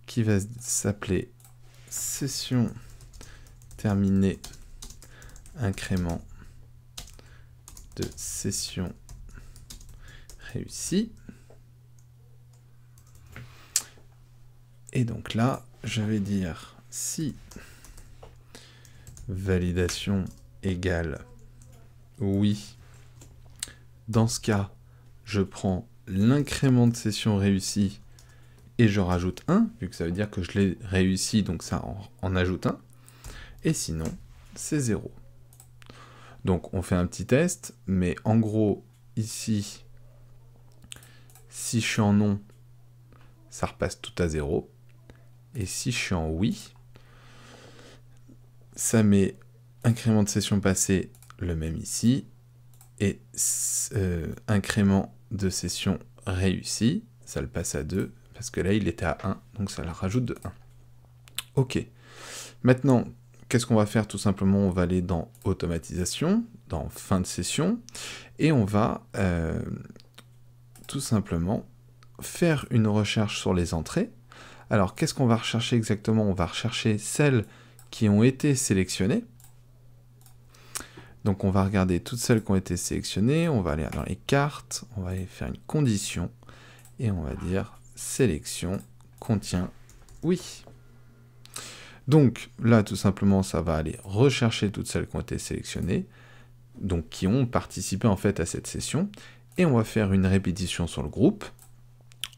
qui va s'appeler session terminée incrément de session réussie. Et donc là, je vais dire si validation égale oui, dans ce cas, je prends l'incrément de session réussie et je rajoute 1, vu que ça veut dire que je l'ai réussi, donc ça en, ajoute 1. Et sinon, c'est 0. Donc on fait un petit test, mais en gros, ici, si je suis en non, ça repasse tout à 0. Et si je suis en oui, ça met incrément de session passée le même ici, et euh, incrément de session réussi, ça le passe à 2, parce que là, il était à 1, donc ça le rajoute de 1. Ok. Maintenant, qu'est-ce qu'on va faire Tout simplement, on va aller dans automatisation, dans fin de session, et on va euh, tout simplement faire une recherche sur les entrées. Alors, qu'est-ce qu'on va rechercher exactement On va rechercher celles qui ont été sélectionnées. Donc, on va regarder toutes celles qui ont été sélectionnées. On va aller dans les cartes, on va aller faire une condition, et on va dire sélection contient oui. Donc là, tout simplement, ça va aller rechercher toutes celles qui ont été sélectionnées, donc qui ont participé en fait à cette session, et on va faire une répétition sur le groupe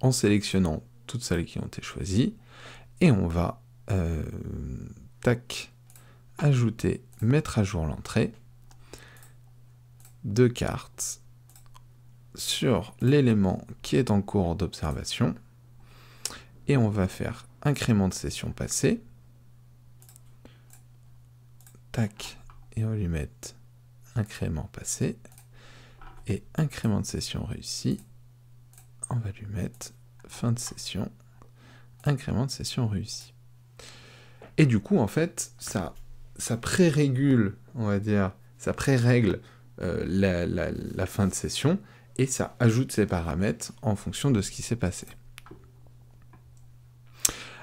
en sélectionnant toutes celles qui ont été choisies, et on va euh, tac, ajouter, mettre à jour l'entrée, de cartes sur l'élément qui est en cours d'observation et on va faire incrément de session passé, Tac, et on lui mettre incrément passé. Et incrément de session réussi, on va lui mettre fin de session, incrément de session réussi. Et du coup, en fait, ça, ça pré-régule, on va dire, ça pré-règle euh, la, la fin de session et ça ajoute ses paramètres en fonction de ce qui s'est passé.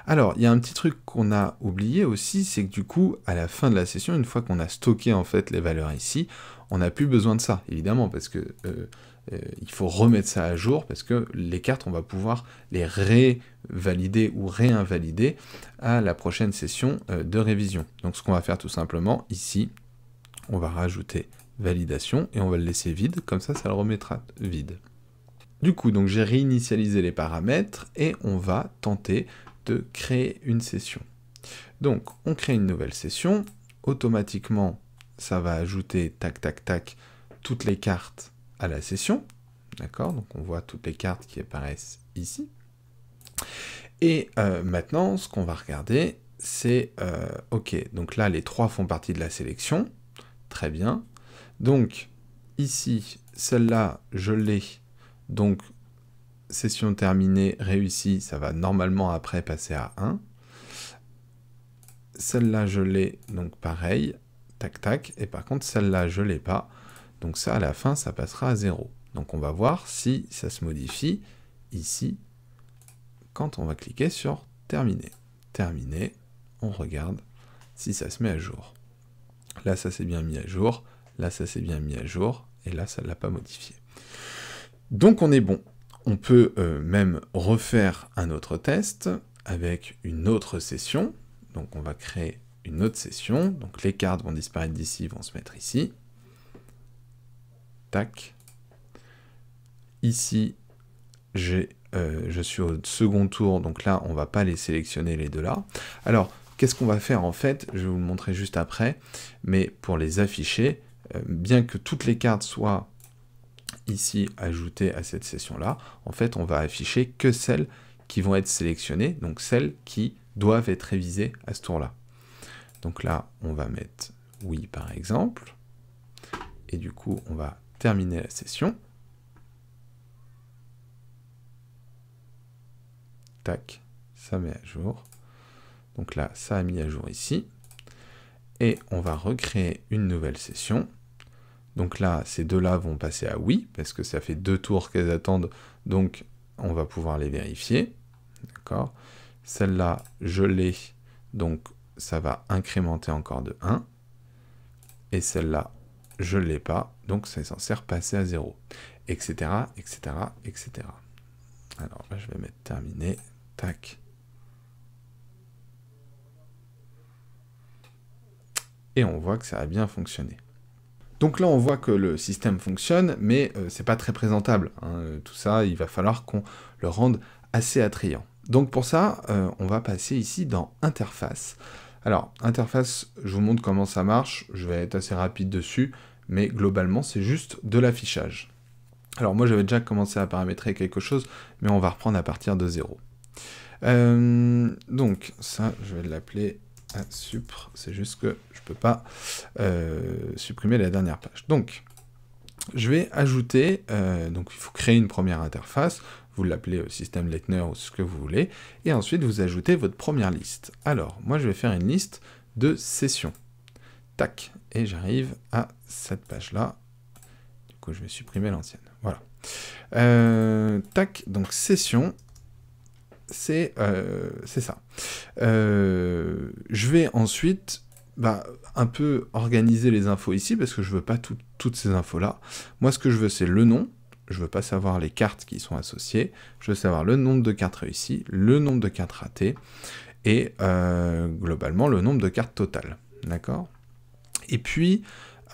Alors, il y a un petit truc qu'on a oublié aussi, c'est que du coup, à la fin de la session, une fois qu'on a stocké en fait les valeurs ici, on n'a plus besoin de ça, évidemment, parce que euh, euh, il faut remettre ça à jour, parce que les cartes, on va pouvoir les révalider ou réinvalider à la prochaine session euh, de révision. Donc ce qu'on va faire tout simplement, ici, on va rajouter validation et on va le laisser vide, comme ça, ça le remettra vide. Du coup, donc j'ai réinitialisé les paramètres et on va tenter de créer une session. Donc, on crée une nouvelle session. Automatiquement, ça va ajouter, tac, tac, tac, toutes les cartes à la session. D'accord Donc, on voit toutes les cartes qui apparaissent ici. Et euh, maintenant, ce qu'on va regarder, c'est, euh, OK, donc là, les trois font partie de la sélection. Très bien. Donc, ici, celle-là, je l'ai. Donc, session terminée, réussie, ça va normalement après passer à 1. Celle-là, je l'ai, donc pareil, tac tac, et par contre, celle-là, je l'ai pas, donc ça, à la fin, ça passera à 0. Donc on va voir si ça se modifie ici, quand on va cliquer sur terminer. Terminer, on regarde si ça se met à jour. Là, ça s'est bien mis à jour, là, ça s'est bien mis à jour, et là, ça ne l'a pas modifié. Donc on est bon. On peut euh, même refaire un autre test avec une autre session. Donc on va créer une autre session. Donc les cartes vont disparaître d'ici, vont se mettre ici. Tac. Ici, j'ai, euh, je suis au second tour, donc là, on va pas les sélectionner les deux là. Alors, qu'est-ce qu'on va faire en fait Je vais vous le montrer juste après. Mais pour les afficher, euh, bien que toutes les cartes soient ici ajouter à cette session-là, en fait, on va afficher que celles qui vont être sélectionnées, donc celles qui doivent être révisées à ce tour-là. Donc là, on va mettre oui par exemple, et du coup, on va terminer la session. Tac, ça met à jour. Donc là, ça a mis à jour ici. Et on va recréer une nouvelle session. Donc là, ces deux-là vont passer à oui, parce que ça fait deux tours qu'elles attendent, donc on va pouvoir les vérifier. D'accord Celle-là, je l'ai, donc ça va incrémenter encore de 1. Et celle-là, je ne l'ai pas, donc ça est censé repasser à 0. Etc, etc, etc. Alors là, je vais mettre terminé. Tac. Et on voit que ça a bien fonctionné. Donc là, on voit que le système fonctionne, mais euh, c'est pas très présentable. Hein, euh, tout ça, il va falloir qu'on le rende assez attrayant. Donc pour ça, euh, on va passer ici dans Interface. Alors, Interface, je vous montre comment ça marche. Je vais être assez rapide dessus, mais globalement, c'est juste de l'affichage. Alors moi, j'avais déjà commencé à paramétrer quelque chose, mais on va reprendre à partir de zéro. donc ça, je vais l'appeler c'est juste que je peux pas euh, supprimer la dernière page. Donc, je vais ajouter, euh, donc il faut créer une première interface, vous l'appelez système Leitner ou ce que vous voulez, et ensuite vous ajoutez votre première liste. Alors, moi je vais faire une liste de sessions. Tac, et j'arrive à cette page-là. Du coup, je vais supprimer l'ancienne. Voilà. Euh, tac, donc session, euh, c'est ça. Euh, je vais ensuite bah, un peu organiser les infos ici parce que je veux pas toutes ces infos là. Moi, ce que je veux, c'est le nom. Je veux pas savoir les cartes qui sont associées. Je veux savoir le nombre de cartes réussies, le nombre de cartes ratées et euh, globalement le nombre de cartes totales. D'accord Et puis,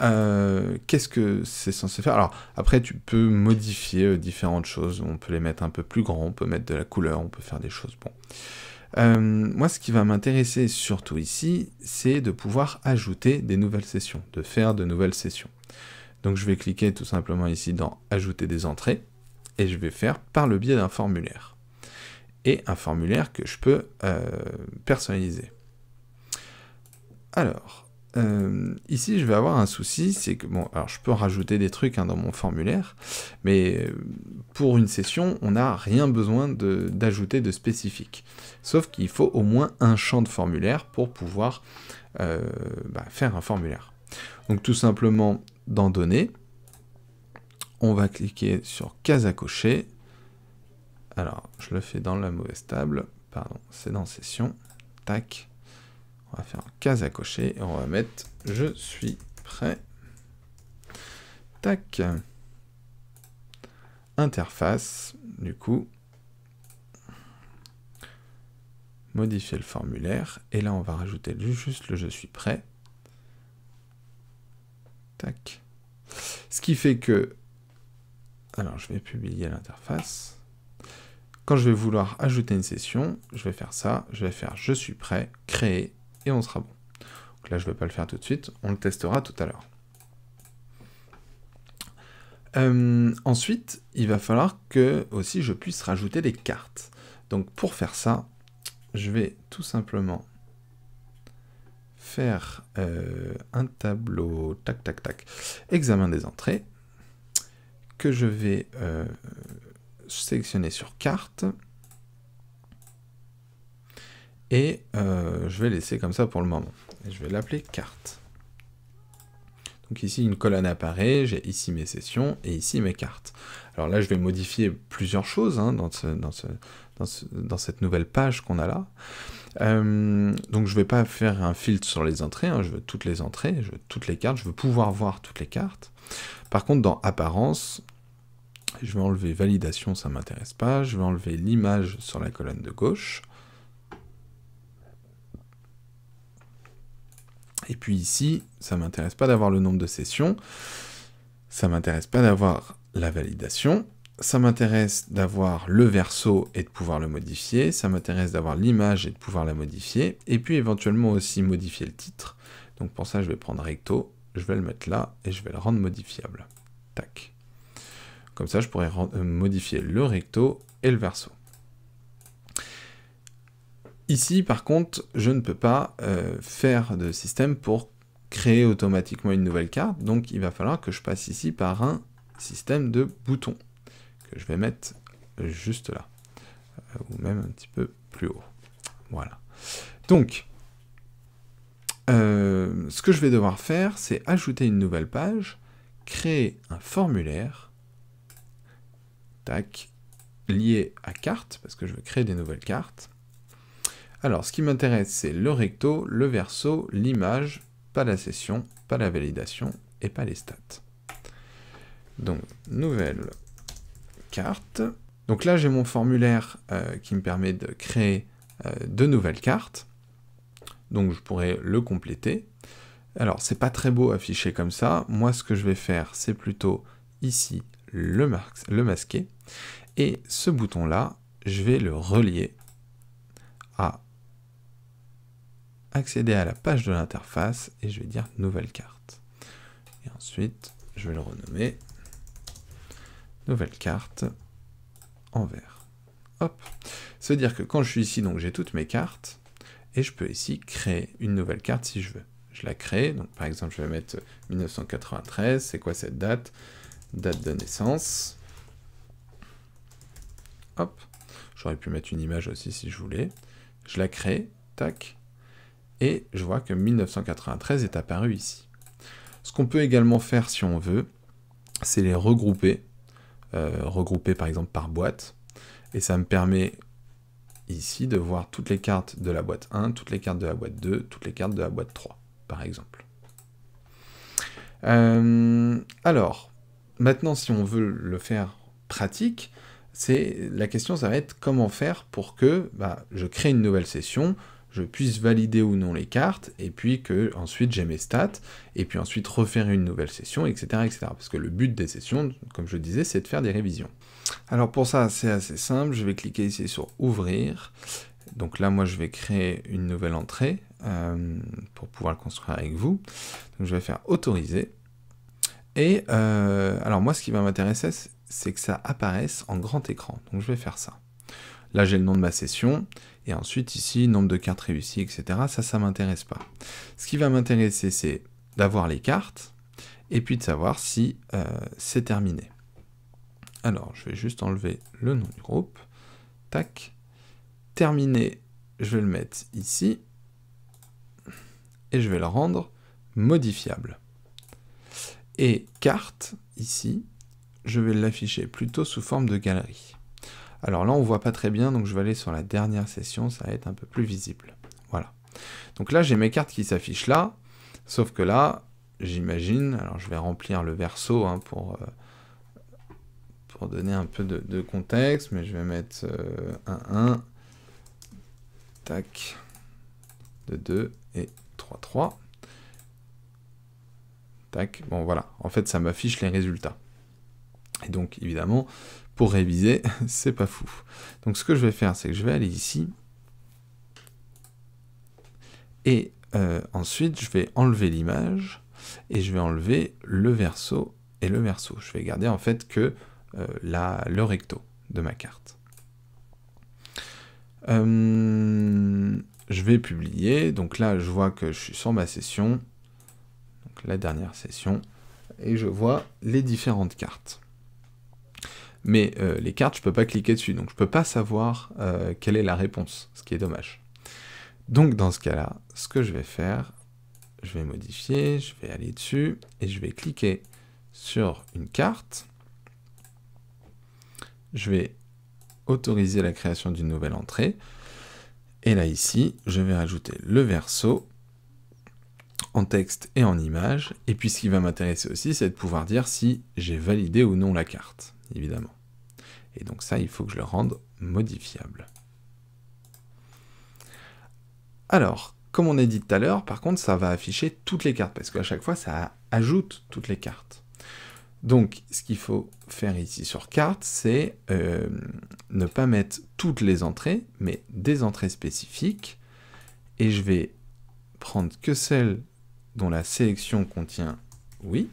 euh, qu'est-ce que c'est censé faire Alors, après, tu peux modifier euh, différentes choses. On peut les mettre un peu plus grands, on peut mettre de la couleur, on peut faire des choses. Bon. Euh, moi, ce qui va m'intéresser surtout ici, c'est de pouvoir ajouter des nouvelles sessions, de faire de nouvelles sessions. Donc, je vais cliquer tout simplement ici dans Ajouter des entrées et je vais faire par le biais d'un formulaire. Et un formulaire que je peux personnaliser. Alors, euh, ici, je vais avoir un souci, c'est que, bon, alors je peux rajouter des trucs hein, dans mon formulaire, mais euh, pour une session, on n'a rien besoin d'ajouter de, spécifique. Sauf qu'il faut au moins un champ de formulaire pour pouvoir euh, bah, faire un formulaire. Donc tout simplement, dans Données, on va cliquer sur Case à cocher. Alors, je le fais dans la mauvaise table, pardon, c'est dans Session, tac, on va faire un case à cocher et on va mettre je suis prêt. Tac. Interface, du coup. Modifier le formulaire. Et là, on va rajouter juste le je suis prêt. Tac. Ce qui fait que... Alors, je vais publier l'interface. Quand je vais vouloir ajouter une session, je vais faire ça. Je vais faire je suis prêt, créer, et on sera bon. Donc là, je ne vais pas le faire tout de suite, on le testera tout à l'heure. Euh, ensuite, il va falloir que aussi je puisse rajouter des cartes. Donc pour faire ça, je vais tout simplement faire euh, un tableau, tac tac tac, examen des entrées, que je vais euh, sélectionner sur carte, et euh, je vais laisser comme ça pour le moment. je vais l'appeler carte. Donc ici, une colonne apparaît, j'ai ici mes sessions et ici mes cartes. Alors là, je vais modifier plusieurs choses hein, dans, cette nouvelle page qu'on a là. Euh, donc je ne vais pas faire un filtre sur les entrées, hein. je veux toutes les entrées, je veux toutes les cartes, je veux pouvoir voir toutes les cartes. Par contre, dans apparence, je vais enlever validation, ça ne m'intéresse pas, je vais enlever l'image sur la colonne de gauche, Et puis ici, ça m'intéresse pas d'avoir le nombre de sessions, ça m'intéresse pas d'avoir la validation, ça m'intéresse d'avoir le verso et de pouvoir le modifier, ça m'intéresse d'avoir l'image et de pouvoir la modifier, et puis éventuellement aussi modifier le titre. Donc pour ça, je vais prendre recto, je vais le mettre là, et je vais le rendre modifiable. Tac. Comme ça, je pourrais euh, modifier le recto et le verso. Ici, par contre, je ne peux pas euh, faire de système pour créer automatiquement une nouvelle carte, donc il va falloir que je passe ici par un système de boutons, que je vais mettre juste là, euh, ou même un petit peu plus haut. Voilà. Donc, euh, ce que je vais devoir faire, c'est ajouter une nouvelle page, créer un formulaire, tac, lié à carte, parce que je veux créer des nouvelles cartes, alors, ce qui m'intéresse, c'est le recto, le verso, l'image, pas la session, pas la validation et pas les stats. Donc, nouvelle carte. Donc là, j'ai mon formulaire euh, qui me permet de créer euh, de nouvelles cartes. Donc, je pourrais le compléter. Alors, c'est pas très beau affiché comme ça. Moi, ce que je vais faire, c'est plutôt ici le masquer. Et ce bouton-là, je vais le relier accéder à la page de l'interface et je vais dire nouvelle carte. Et ensuite, je vais le renommer nouvelle carte en vert. Hop. à dire que quand je suis ici, donc j'ai toutes mes cartes et je peux ici créer une nouvelle carte si je veux. Je la crée, donc par exemple, je vais mettre 1993, c'est quoi cette date Date de naissance. Hop. J'aurais pu mettre une image aussi si je voulais. Je la crée, tac, et je vois que 1993 est apparu ici. Ce qu'on peut également faire si on veut, c'est les regrouper, euh, regrouper par exemple par boîte, et ça me permet ici de voir toutes les cartes de la boîte 1, toutes les cartes de la boîte 2, toutes les cartes de la boîte 3, par exemple. Euh, alors, maintenant si on veut le faire pratique, c'est la question ça va être comment faire pour que bah, je crée une nouvelle session, je puisse valider ou non les cartes, et puis que ensuite j'ai mes stats, et puis ensuite refaire une nouvelle session, etc. etc. Parce que le but des sessions, comme je disais, c'est de faire des révisions. Alors pour ça, c'est assez simple, je vais cliquer ici sur Ouvrir. Donc là, moi, je vais créer une nouvelle entrée euh, pour pouvoir le construire avec vous. Donc je vais faire Autoriser. Et euh, alors moi, ce qui va m'intéresser, c'est que ça apparaisse en grand écran. Donc je vais faire ça. Là, j'ai le nom de ma session. Et ensuite ici, nombre de cartes réussies, etc. Ça, ça m'intéresse pas. Ce qui va m'intéresser, c'est d'avoir les cartes, et puis de savoir si euh, c'est terminé. Alors, je vais juste enlever le nom du groupe. Tac. Terminé, je vais le mettre ici. Et je vais le rendre modifiable. Et carte, ici, je vais l'afficher plutôt sous forme de galerie. Alors là, on voit pas très bien, donc je vais aller sur la dernière session, ça va être un peu plus visible. Voilà. Donc là, j'ai mes cartes qui s'affichent là, sauf que là, j'imagine, alors je vais remplir le verso hein, pour, euh, pour donner un peu de, contexte, mais je vais mettre 1, euh, un 1, tac, de 2 et 3, 3. Tac, bon voilà, en fait ça m'affiche les résultats. Et donc évidemment, pour réviser, c'est pas fou. Donc ce que je vais faire, c'est que je vais aller ici, et euh, ensuite je vais enlever l'image, et je vais enlever le verso et le verso. Je vais garder en fait que euh, le recto de ma carte. Euh, je vais publier, donc là je vois que je suis sur ma session, donc la dernière session, et je vois les différentes cartes mais euh, les cartes, je ne peux pas cliquer dessus, donc je ne peux pas savoir euh, quelle est la réponse, ce qui est dommage. Donc dans ce cas-là, ce que je vais faire, je vais modifier, je vais aller dessus, et je vais cliquer sur une carte. Je vais autoriser la création d'une nouvelle entrée. Et là ici, je vais rajouter le verso en texte et en image. Et puis ce qui va m'intéresser aussi, c'est de pouvoir dire si j'ai validé ou non la carte évidemment. Et donc ça, il faut que je le rende modifiable. Alors, comme on a dit tout à l'heure, par contre, ça va afficher toutes les cartes, parce qu'à chaque fois, ça ajoute toutes les cartes. Donc, ce qu'il faut faire ici sur carte, c'est euh, ne pas mettre toutes les entrées, mais des entrées spécifiques. Et je vais prendre que celles dont la sélection contient oui.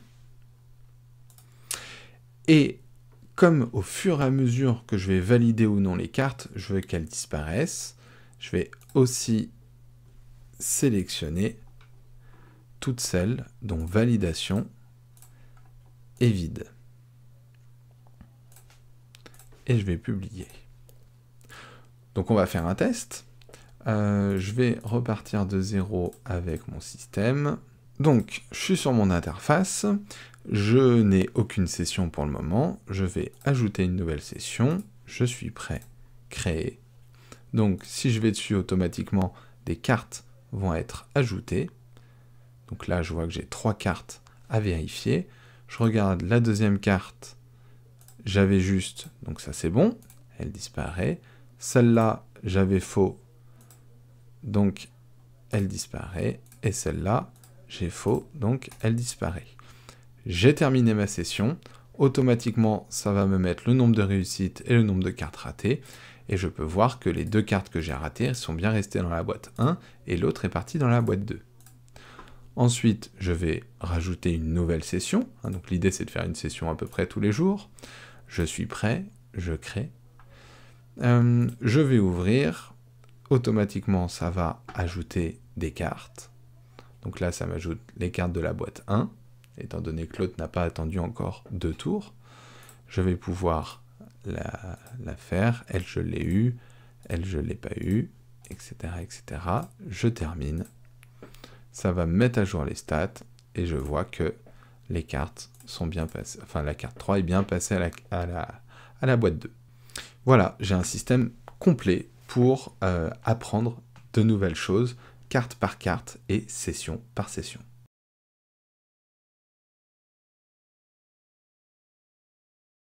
Et comme au fur et à mesure que je vais valider ou non les cartes, je veux qu'elles disparaissent, je vais aussi sélectionner toutes celles dont validation est vide. Et je vais publier. Donc on va faire un test. Euh, je vais repartir de zéro avec mon système. Donc je suis sur mon interface. Je n'ai aucune session pour le moment. Je vais ajouter une nouvelle session. Je suis prêt. Créer. Donc si je vais dessus automatiquement, des cartes vont être ajoutées. Donc là, je vois que j'ai trois cartes à vérifier. Je regarde la deuxième carte. J'avais juste, donc ça c'est bon. Elle disparaît. Celle-là, j'avais faux. Donc elle disparaît. Et celle-là, j'ai faux. Donc elle disparaît j'ai terminé ma session, automatiquement ça va me mettre le nombre de réussites et le nombre de cartes ratées, et je peux voir que les deux cartes que j'ai ratées sont bien restées dans la boîte 1 et l'autre est partie dans la boîte 2. Ensuite, je vais rajouter une nouvelle session, hein, donc l'idée c'est de faire une session à peu près tous les jours. Je suis prêt, je crée. Euh, je vais ouvrir, automatiquement ça va ajouter des cartes. Donc là ça m'ajoute les cartes de la boîte 1 étant donné que l'autre n'a pas attendu encore deux tours, je vais pouvoir la, faire. Elle, je l'ai eu. Elle, je l'ai pas eu. Etc. Etc. Je termine. Ça va mettre à jour les stats. Et je vois que les cartes sont bien passées. Enfin, la carte 3 est bien passée à la, à la, boîte 2. Voilà, j'ai un système complet pour euh, apprendre de nouvelles choses, carte par carte et session par session.